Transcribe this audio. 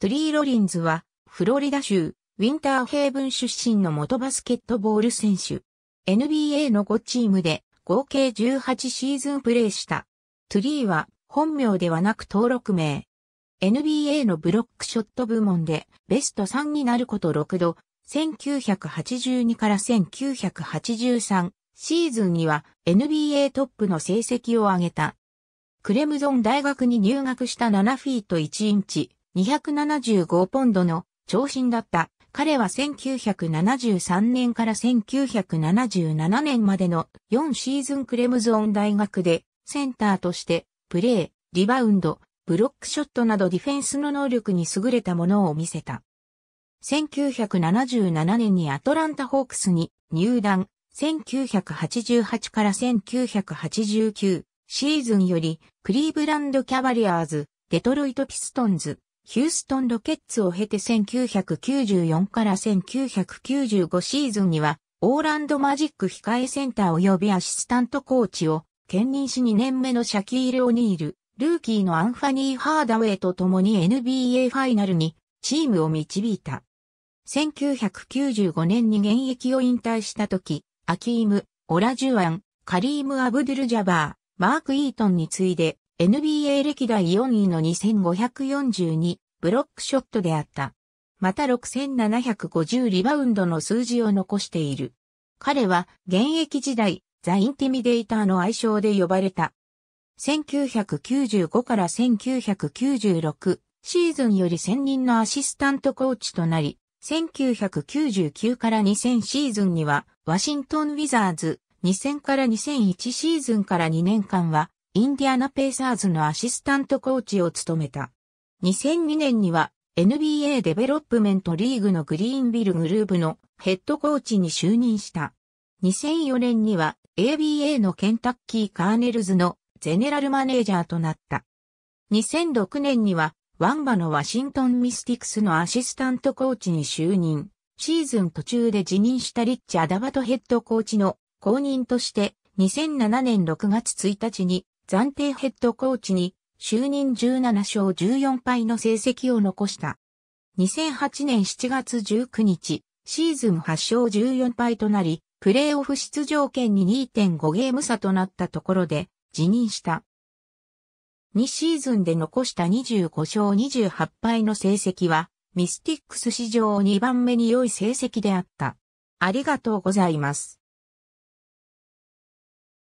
トリー・ロリンズは、フロリダ州、ウィンターヘイブン出身の元バスケットボール選手。NBA の5チームで、合計18シーズンプレーした。トゥリーは、本名ではなく登録名。NBA のブロックショット部門で、ベスト3になること6度、1982から1983シーズンには NBA トップの成績を上げた。クレムゾン大学に入学した7フィート1インチ、275ポンドの長身だった。彼は1973年から1977年までの4シーズンクレムゾーン大学でセンターとしてプレー、リバウンド、ブロックショットなどディフェンスの能力に優れたものを見せた。1977年にアトランタホークスに入団、1988から1989シーズンよりクリーブランドキャバリアーズ、デトロイトピストンズ、ヒューストンロケッツを経て1994から1995シーズンには、オーランドマジック控えセンター及びアシスタントコーチを兼任し2年目のシャキール・オニール、ルーキーのアンファニー・ハーダウェイと共に NBA ファイナルにチームを導いた。1995年に現役を引退した時、アキーム、オラジュアン、カリーム・アブドゥル・ジャバー、マーク・イートンに次いで NBA 歴代4位の2542ブロックショットであった。また6750リバウンドの数字を残している。彼は現役時代、ザ・インティミデーターの愛称で呼ばれた。1995から1996シーズンより専任のアシスタントコーチとなり、1999から2000シーズンにはワシントン・ウィザーズ、2000から2001シーズンから2年間はインディアナペーサーズのアシスタントコーチを務めた。2002年には NBA デベロップメントリーグのグリーンビルグルーブのヘッドコーチに就任した。2004年には ABA のケンタッキーカーネルズのゼネラルマネージャーとなった。2006年にはワンバのワシントンミスティクスのアシスタントコーチに就任。シーズン途中で辞任したリッチ・アダバトヘッドコーチの後任として2007年6月1日に暫定ヘッドコーチに就任17勝14敗の成績を残した。2008年7月19日、シーズン8勝14敗となり、プレーオフ出場権に2.5ゲーム差となったところで辞任した。2シーズンで残した25勝28敗の成績は、ミスティックス史上2番目に良い成績であった。ありがとうございます。